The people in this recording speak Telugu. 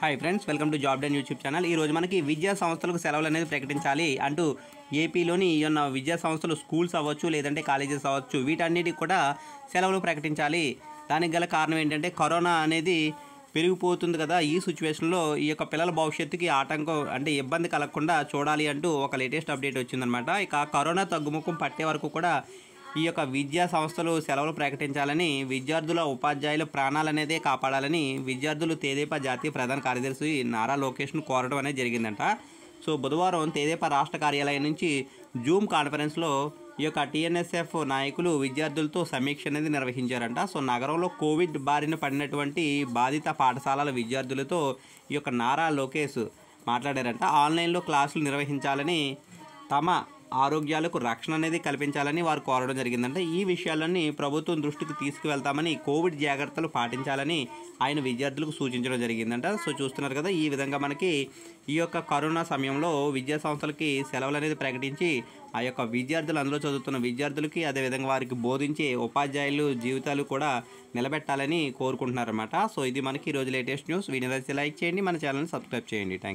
hi friends welcome to job den YouTube channel ఈరోజు మనకి విద్యా సంస్థలకు సెలవులు అనేది ప్రకటించాలి అంటూ ఏపీలోని ఈయన విద్యా సంస్థలు స్కూల్స్ అవ్వచ్చు లేదంటే కాలేజెస్ అవ్వచ్చు వీటన్నిటికి కూడా సెలవులు ప్రకటించాలి దానికి గల కారణం ఏంటంటే కరోనా అనేది పెరిగిపోతుంది కదా ఈ సిచ్యువేషన్లో ఈ యొక్క పిల్లల భవిష్యత్తుకి ఆటంకం అంటే ఇబ్బంది కలగకుండా చూడాలి అంటూ ఒక లేటెస్ట్ అప్డేట్ వచ్చిందనమాట ఇక కరోనా తగ్గుముఖం పట్టే వరకు కూడా ఈ యొక్క విద్యా సంస్థలు సెలవులు ప్రకటించాలని విద్యార్థుల ఉపాధ్యాయుల ప్రాణాలనేదే కాపాడాలని విద్యార్థులు తేదేపా జాతీయ ప్రధాన కార్యదర్శి నారా లోకేష్ను కోరడం అనేది జరిగిందంట సో బుధవారం తేదేపా రాష్ట్ర కార్యాలయం నుంచి జూమ్ కాన్ఫరెన్స్లో ఈ యొక్క టీఎన్ఎస్ఎఫ్ నాయకులు విద్యార్థులతో సమీక్ష అనేది నిర్వహించారంట సో నగరంలో కోవిడ్ బారిన పడినటువంటి బాధిత పాఠశాలల విద్యార్థులతో ఈ యొక్క నారా లోకేష్ మాట్లాడారంట ఆన్లైన్లో క్లాసులు నిర్వహించాలని తమ ఆరోగ్యాలకు రక్షణ అనేది కల్పించాలని వారు కోరడం జరిగిందంటే ఈ విషయాలన్నీ ప్రభుత్వం దృష్టికి తీసుకువెళ్తామని కోవిడ్ జాగ్రత్తలు పాటించాలని ఆయన విద్యార్థులకు సూచించడం జరిగిందంట సో చూస్తున్నారు కదా ఈ విధంగా మనకి ఈ యొక్క కరోనా సమయంలో విద్యా సంస్థలకి సెలవులు అనేది ప్రకటించి ఆ యొక్క విద్యార్థులు అందులో చదువుతున్న విద్యార్థులకి అదేవిధంగా వారికి బోధించే ఉపాధ్యాయులు జీవితాలు కూడా నిలబెట్టాలని కోరుకుంటున్నారన్నమాట సో ఇది మనకి ఈరోజు లేటెస్ట్ న్యూస్ వీడియో లైక్ చేయండి మన ఛానల్ని సబ్స్క్రైబ్ చేయండి థ్యాంక్